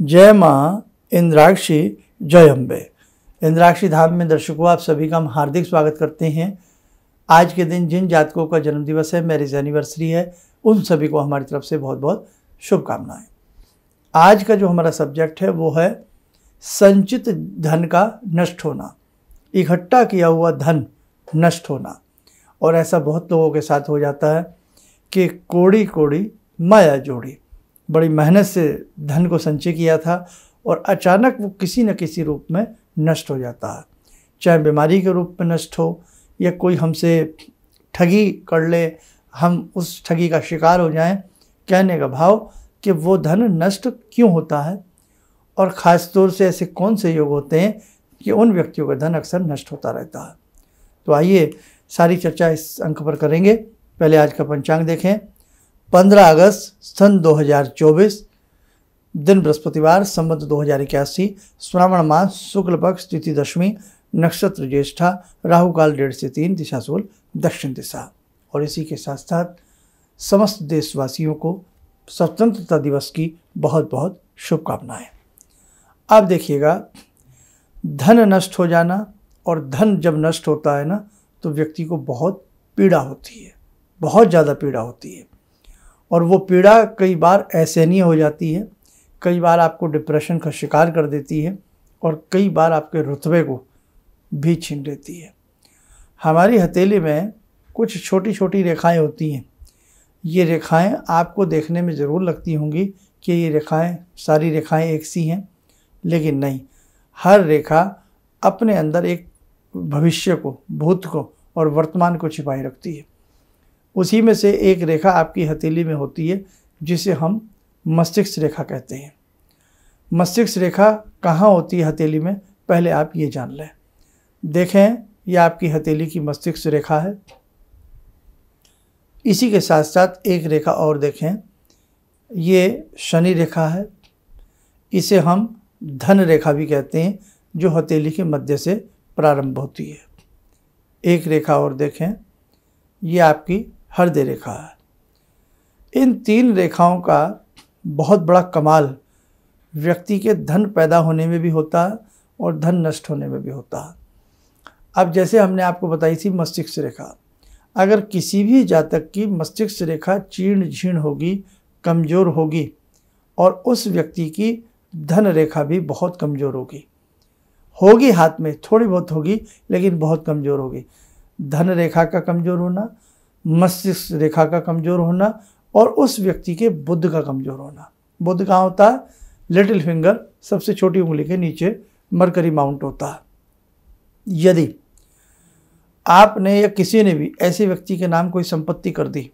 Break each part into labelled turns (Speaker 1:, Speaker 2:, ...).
Speaker 1: जय माँ इंद्राक्षी जय अम्बे इंद्राक्षी धाम में दर्शकों आप सभी का हम हार्दिक स्वागत करते हैं आज के दिन जिन जातकों का जन्मदिवस है मैरिज एनिवर्सरी है उन सभी को हमारी तरफ से बहुत बहुत शुभकामनाएं आज का जो हमारा सब्जेक्ट है वो है संचित धन का नष्ट होना इकट्ठा किया हुआ धन नष्ट होना और ऐसा बहुत लोगों के साथ हो जाता है कि कोड़ी कोड़ी माया जोड़ी बड़ी मेहनत से धन को संचय किया था और अचानक वो किसी न किसी रूप में नष्ट हो जाता है चाहे बीमारी के रूप में नष्ट हो या कोई हमसे ठगी कर ले हम उस ठगी का शिकार हो जाएं कहने का भाव कि वो धन नष्ट क्यों होता है और ख़ास तौर से ऐसे कौन से योग होते हैं कि उन व्यक्तियों का धन अक्सर नष्ट होता रहता है तो आइए सारी चर्चा इस अंक पर करेंगे पहले आज का पंचांग देखें पंद्रह अगस्त सन 2024 दिन बृहस्पतिवार संबंध दो हजार इक्यासी श्रावण मास शुक्ल पक्ष तिथि दशमी नक्षत्र ज्येष्ठा राहु काल डेढ़ से तीन दिशा दक्षिण दिशा और इसी के साथ साथ समस्त देशवासियों को स्वतंत्रता दिवस की बहुत बहुत शुभकामनाएं अब देखिएगा धन नष्ट हो जाना और धन जब नष्ट होता है ना तो व्यक्ति को बहुत पीड़ा होती है बहुत ज़्यादा पीड़ा होती है और वो पीड़ा कई बार असहनीय हो जाती है कई बार आपको डिप्रेशन का शिकार कर देती है और कई बार आपके रुतबे को भी छीन लेती है हमारी हथेली में कुछ छोटी छोटी रेखाएं होती हैं ये रेखाएं आपको देखने में ज़रूर लगती होंगी कि ये रेखाएं सारी रेखाएं एक सी हैं लेकिन नहीं हर रेखा अपने अंदर एक भविष्य को भूत को और वर्तमान को छिपाए रखती है उसी में से एक रेखा आपकी हथेली में होती है जिसे हम मस्तिष्क रेखा कहते हैं मस्तिष्क रेखा कहाँ होती है हथेली में पहले आप ये जान लें देखें यह आपकी हथेली की मस्तिष्क रेखा है इसी के साथ साथ एक रेखा और देखें ये शनि रेखा है इसे हम धन रेखा भी कहते हैं जो हथेली के मध्य से प्रारंभ होती है एक रेखा और देखें ये आपकी हृदय रेखा इन तीन रेखाओं का बहुत बड़ा कमाल व्यक्ति के धन पैदा होने में भी होता और धन नष्ट होने में भी होता अब जैसे हमने आपको बताई थी मस्तिष्क रेखा अगर किसी भी जातक की मस्तिष्क रेखा चीर्ण झीण होगी कमज़ोर होगी और उस व्यक्ति की धन रेखा भी बहुत कमज़ोर होगी होगी हाथ में थोड़ी बहुत होगी लेकिन बहुत कमज़ोर होगी धन रेखा का कमज़ोर होना मस्तिष्क रेखा का कमज़ोर होना और उस व्यक्ति के बुद्ध का कमज़ोर होना बुद्ध कहाँ होता है लिटिल फिंगर सबसे छोटी उंगली के नीचे मरकरी माउंट होता है यदि आपने या किसी ने भी ऐसे व्यक्ति के नाम कोई संपत्ति कर दी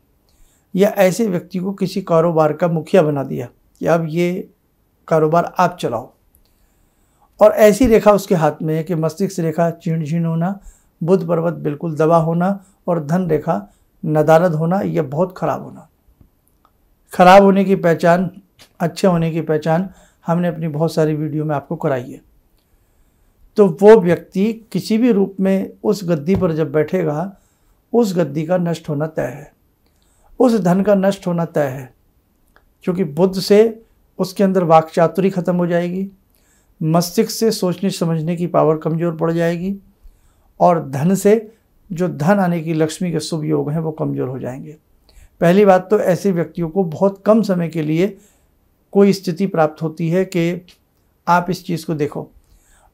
Speaker 1: या ऐसे व्यक्ति को किसी कारोबार का मुखिया बना दिया कि अब ये कारोबार आप चलाओ और ऐसी रेखा उसके हाथ में है कि मस्तिष्क रेखा चीण झीण होना बुध पर्वत बिल्कुल दबा होना और धन रेखा नदारद होना या बहुत ख़राब होना ख़राब होने की पहचान अच्छे होने की पहचान हमने अपनी बहुत सारी वीडियो में आपको कराई है तो वो व्यक्ति किसी भी रूप में उस गद्दी पर जब बैठेगा उस गद्दी का नष्ट होना तय है उस धन का नष्ट होना तय है क्योंकि बुद्ध से उसके अंदर वाक चातुरी ख़त्म हो जाएगी मस्तिष्क से सोचने समझने की पावर कमज़ोर पड़ जाएगी और धन से जो धन आने की लक्ष्मी के शुभ योग हैं वो कमज़ोर हो जाएंगे पहली बात तो ऐसे व्यक्तियों को बहुत कम समय के लिए कोई स्थिति प्राप्त होती है कि आप इस चीज़ को देखो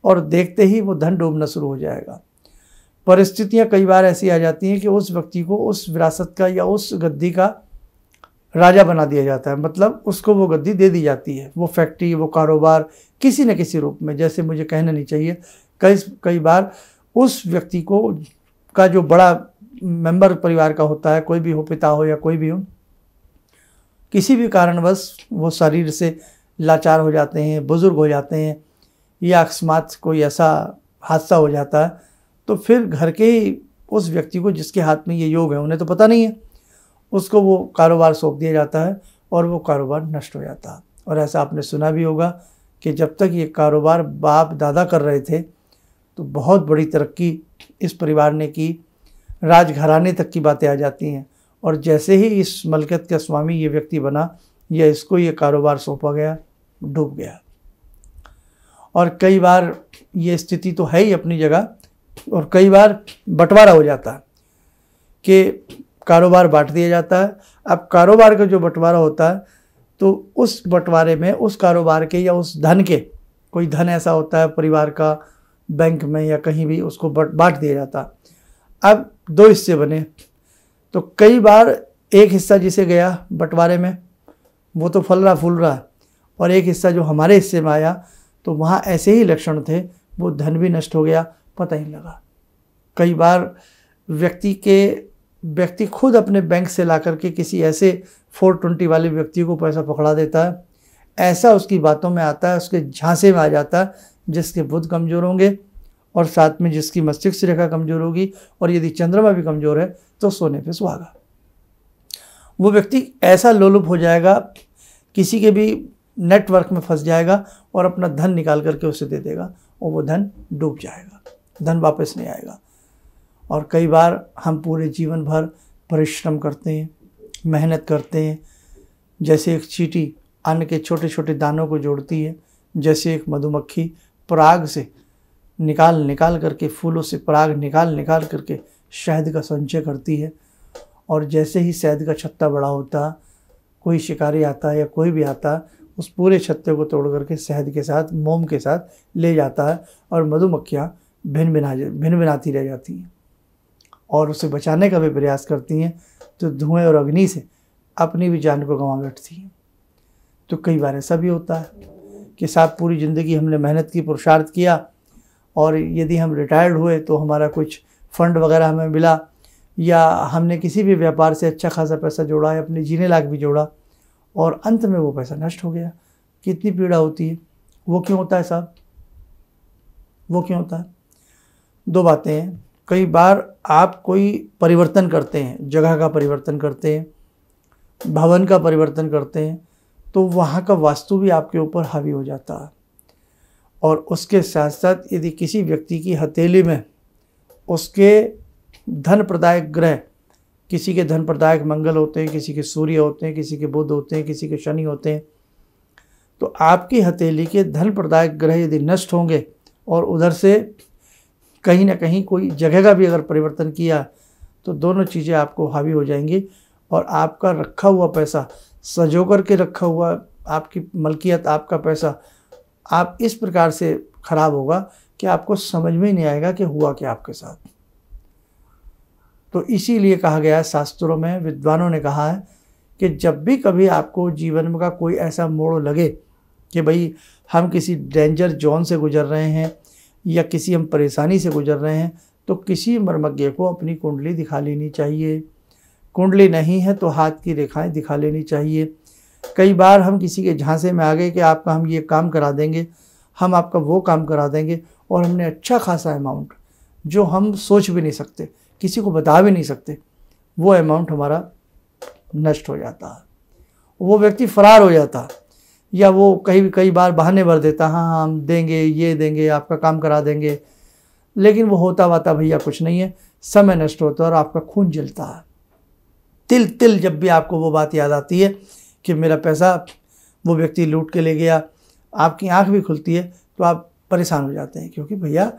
Speaker 1: और देखते ही वो धन डूबना शुरू हो जाएगा परिस्थितियाँ कई बार ऐसी आ जाती हैं कि उस व्यक्ति को उस विरासत का या उस गद्दी का राजा बना दिया जाता है मतलब उसको वो गद्दी दे दी जाती है वो फैक्ट्री वो कारोबार किसी न किसी रूप में जैसे मुझे कहना नहीं चाहिए कई कई बार उस व्यक्ति को का जो बड़ा मेंबर परिवार का होता है कोई भी हो पिता हो या कोई भी हो किसी भी कारणवश वो शरीर से लाचार हो जाते हैं बुज़ुर्ग हो जाते हैं या अकस्मात कोई ऐसा हादसा हो जाता है तो फिर घर के ही उस व्यक्ति को जिसके हाथ में ये योग है उन्हें तो पता नहीं है उसको वो कारोबार सौंप दिया जाता है और वो कारोबार नष्ट हो जाता है और ऐसा आपने सुना भी होगा कि जब तक ये कारोबार बाप दादा कर रहे थे तो बहुत बड़ी तरक्की इस परिवार ने की राजघराने तक की बातें आ जाती हैं और जैसे ही इस मलकत का स्वामी ये व्यक्ति बना या इसको ये कारोबार सौंपा गया डूब गया और कई बार ये स्थिति तो है ही अपनी जगह और कई बार बंटवारा हो जाता है कि कारोबार बांट दिया जाता है अब कारोबार का जो बंटवारा होता है तो उस बंटवारे में उस कारोबार के या उस धन के कोई धन ऐसा होता है परिवार का बैंक में या कहीं भी उसको बांट दिया जाता अब दो हिस्से बने तो कई बार एक हिस्सा जिसे गया बंटवारे में वो तो फल रहा फूल रहा और एक हिस्सा जो हमारे हिस्से में आया तो वहाँ ऐसे ही लक्षण थे वो धन भी नष्ट हो गया पता ही लगा कई बार व्यक्ति के व्यक्ति खुद अपने बैंक से ला करके किसी ऐसे 420 वाले व्यक्ति को पैसा पकड़ा देता है ऐसा उसकी बातों में आता है उसके झांसे में आ जाता है जिसके बुध कमज़ोर होंगे और साथ में जिसकी मस्तिष्क रेखा कमज़ोर होगी और यदि चंद्रमा भी कमज़ोर है तो सोने पे सुहागा वो व्यक्ति ऐसा लोलुप हो जाएगा किसी के भी नेटवर्क में फंस जाएगा और अपना धन निकाल करके उसे दे देगा और वो धन डूब जाएगा धन वापस नहीं आएगा और कई बार हम पूरे जीवन भर परिश्रम करते हैं मेहनत करते हैं जैसे एक चीटी अन्न के छोटे छोटे दानों को जोड़ती है जैसे एक मधुमक्खी पराग से निकाल निकाल करके फूलों से पराग निकाल निकाल करके शहद का संचय करती है और जैसे ही शहद का छत्ता बड़ा होता कोई शिकारी आता या कोई भी आता उस पूरे छत्ते को तोड़ करके शहद के साथ मोम के साथ ले जाता है और मधुमक्खियाँ भिन भिना भिन भिनाती रह जाती हैं और उसे बचाने का भी प्रयास करती हैं तो धुएं और अग्नि से अपनी भी जान को गंवा बैठती हैं तो कई बार ऐसा भी होता है के साथ पूरी ज़िंदगी हमने मेहनत की पुरुषार्थ किया और यदि हम रिटायर्ड हुए तो हमारा कुछ फ़ंड वगैरह हमें मिला या हमने किसी भी व्यापार से अच्छा खासा पैसा जोड़ा है अपने जीने लायक भी जोड़ा और अंत में वो पैसा नष्ट हो गया कितनी पीड़ा होती है वो क्यों होता है साहब वो क्यों होता है दो बातें हैं कई बार आप कोई परिवर्तन करते हैं जगह का परिवर्तन करते हैं भवन का परिवर्तन करते हैं तो वहाँ का वास्तु भी आपके ऊपर हावी हो जाता है और उसके साथ साथ यदि किसी व्यक्ति की हथेली में उसके धन प्रदायक ग्रह किसी के धन प्रदायक मंगल होते हैं किसी के सूर्य होते हैं किसी के बुध होते हैं किसी के शनि होते हैं तो आपकी हथेली के धन प्रदायक ग्रह यदि नष्ट होंगे और उधर से कहीं ना कहीं कोई जगह का भी अगर परिवर्तन किया तो दोनों चीज़ें आपको हावी हो जाएंगी और आपका रखा हुआ पैसा सजो करके रखा हुआ आपकी मलकियत आपका पैसा आप इस प्रकार से ख़राब होगा कि आपको समझ में नहीं आएगा कि हुआ क्या आपके साथ तो इसीलिए कहा गया है शास्त्रों में विद्वानों ने कहा है कि जब भी कभी आपको जीवन में का कोई ऐसा मोड़ लगे कि भाई हम किसी डेंजर जोन से गुजर रहे हैं या किसी हम परेशानी से गुजर रहे हैं तो किसी मर्मज्ञ को अपनी कुंडली दिखा लेनी चाहिए कुंडली नहीं है तो हाथ की रेखाएं दिखा लेनी चाहिए कई बार हम किसी के झांसे में आ गए कि आपका हम ये काम करा देंगे हम आपका वो काम करा देंगे और हमने अच्छा खासा अमाउंट जो हम सोच भी नहीं सकते किसी को बता भी नहीं सकते वो अमाउंट हमारा नष्ट हो जाता है वो व्यक्ति फरार हो जाता है या वो कई कई बार बहाने भर देता हाँ हाँ हम देंगे ये देंगे आपका काम करा देंगे लेकिन वो होता वाता भैया कुछ नहीं है समय नष्ट होता है और आपका खून जलता है तिल तिल जब भी आपको वो बात याद आती है कि मेरा पैसा वो व्यक्ति लूट के ले गया आपकी आंख भी खुलती है तो आप परेशान हो जाते हैं क्योंकि भैया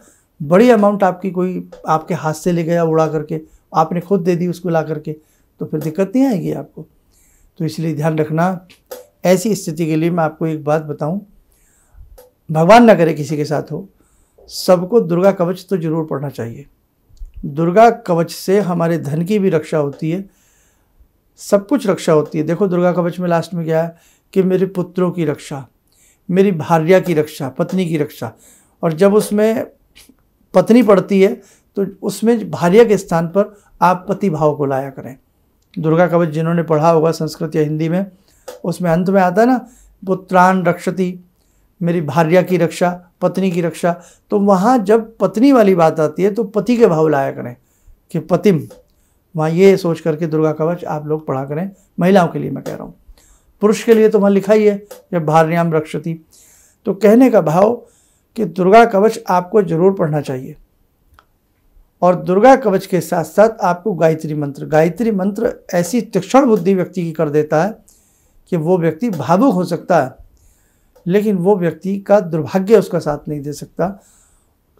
Speaker 1: बड़ी अमाउंट आपकी कोई आपके हाथ से ले गया उड़ा करके आपने खुद दे दी उसको ला करके तो फिर दिक्कत नहीं आएगी आपको तो इसलिए ध्यान रखना ऐसी स्थिति के लिए मैं आपको एक बात बताऊं भगवान ना करे किसी के साथ हो सबको दुर्गा कवच तो जरूर पढ़ना चाहिए दुर्गा कवच से हमारे धन की भी रक्षा होती है सब कुछ रक्षा होती है देखो दुर्गा कवच में लास्ट में क्या है कि मेरे पुत्रों की रक्षा मेरी भार्या की रक्षा पत्नी की रक्षा और जब उसमें पत्नी पड़ती है तो उसमें भार्या के स्थान पर आप पति भाव को लाया करें दुर्गा कवच जिन्होंने पढ़ा होगा संस्कृत या हिंदी में उसमें अंत में आता है ना पुत्रान रक्षति मेरी भार्या की रक्षा पत्नी की रक्षा तो वहाँ जब पत्नी वाली बात आती है तो पति के भाव लाया करें कि पतिम वहाँ ये सोच करके दुर्गा कवच आप लोग पढ़ा करें महिलाओं के लिए मैं कह रहा हूँ पुरुष के लिए तो वहाँ लिखा ही है जब भारण्याम रक्षति तो कहने का भाव कि दुर्गा कवच आपको जरूर पढ़ना चाहिए और दुर्गा कवच के साथ साथ आपको गायत्री मंत्र गायत्री मंत्र ऐसी तीक्षण बुद्धि व्यक्ति की कर देता है कि वो व्यक्ति भावुक हो सकता है लेकिन वो व्यक्ति का दुर्भाग्य उसका साथ नहीं दे सकता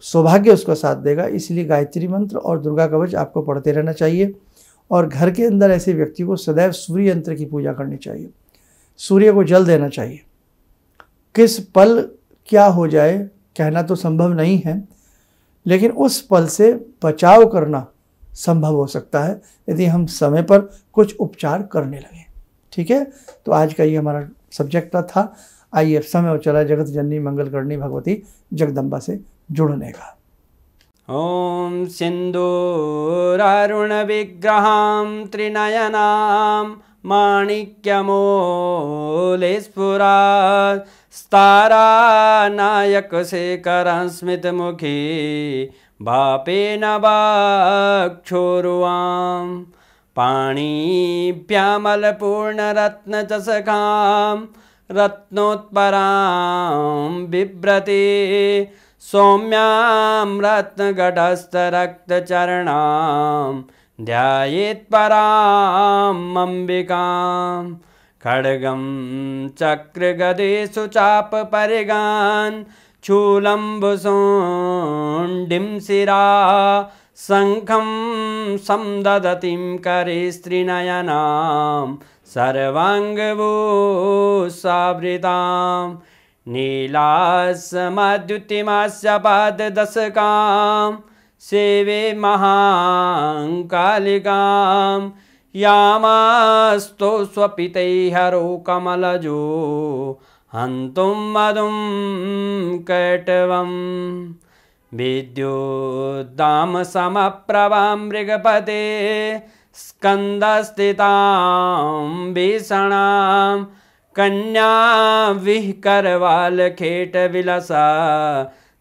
Speaker 1: सौभाग्य उसका साथ देगा इसलिए गायत्री मंत्र और दुर्गा कवच आपको पढ़ते रहना चाहिए और घर के अंदर ऐसे व्यक्ति को सदैव सूर्य यंत्र की पूजा करनी चाहिए सूर्य को जल देना चाहिए किस पल क्या हो जाए कहना तो संभव नहीं है लेकिन उस पल से बचाव करना संभव हो सकता है यदि हम समय पर कुछ उपचार करने लगे ठीक है तो आज का ये हमारा सब्जेक्ट था आइए समय और चला जगत जननी मंगल करनी भगवती जगदम्बा से जुड़ने का
Speaker 2: ओम ॐ सिन्दूरारुणविग्रहां त्रिनयनां माणिक्यमोलिस्फुरात् पाणी प्यामल पूर्ण रत्न पाणीभ्यामलपूर्णरत्नचषकां रत्नोत्परा बिव्रती सौम्यां ध्यायेत् पराम् अम्बिकां खड्गं चक्रगदेषु चापपरिगान् चूलम्बुसोण्डिं शिरा शङ्खं सं करे स्त्रीनयनां सर्वाङ्गभूसावृताम् सेवे शेवेमहालिकां यामास्तु स्वपितैहरो कमलजो हन्तुं मधुं समप्रभा मृगपते स्कन्दस्थितां भीषणाम् कन्या विह करवाल खेट विलसा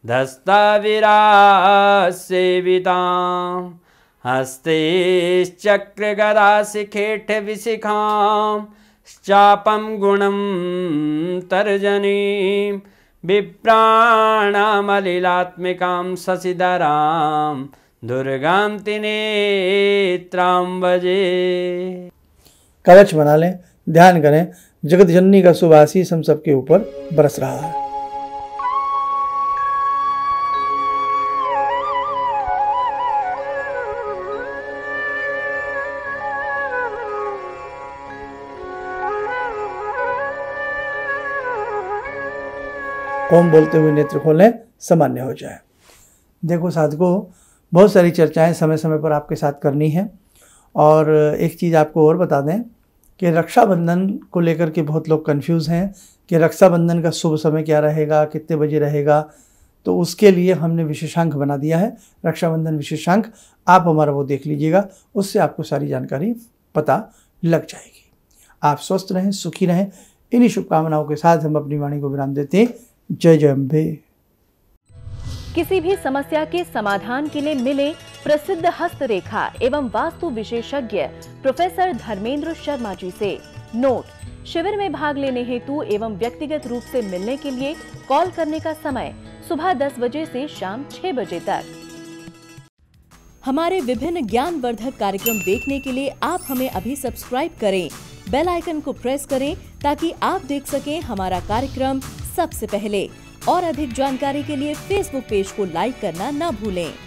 Speaker 2: धस्ता विरा सेविता हस्ते चक्र गदा विशिखा चापम गुणम तर्जनी विप्राणमलिलात्मिका शशिधरा दुर्गा नेत्रजे
Speaker 1: कवच बना लें ध्यान करें जगत जननी का शुभ आशीष हम सबके ऊपर बरस रहा है ओम बोलते हुए नेत्र खोलें सामान्य हो जाए देखो साधकों बहुत सारी चर्चाएं समय समय पर आपके साथ करनी है और एक चीज़ आपको और बता दें कि रक्षाबंधन को लेकर के बहुत लोग कंफ्यूज हैं कि रक्षाबंधन का शुभ समय क्या रहेगा कितने बजे रहेगा तो उसके लिए हमने विशेषांक बना दिया है रक्षाबंधन विशेषांक आप हमारा वो देख लीजिएगा उससे आपको सारी जानकारी पता लग जाएगी आप स्वस्थ रहें सुखी रहें इन्हीं शुभकामनाओं के साथ हम अपनी वाणी को विराम देते हैं जय जय अम्बे किसी भी समस्या के समाधान के लिए मिले प्रसिद्ध हस्तरेखा एवं वास्तु विशेषज्ञ प्रोफेसर धर्मेंद्र शर्मा जी से नोट शिविर में भाग लेने हेतु एवं व्यक्तिगत रूप से मिलने के लिए कॉल करने का समय सुबह 10 बजे से शाम 6 बजे तक हमारे विभिन्न ज्ञानवर्धक कार्यक्रम देखने के लिए आप हमें अभी सब्सक्राइब करें बेल आइकन को प्रेस करें ताकि आप देख सकें हमारा कार्यक्रम सबसे पहले और अधिक जानकारी के लिए फेसबुक पेज को लाइक करना न भूलें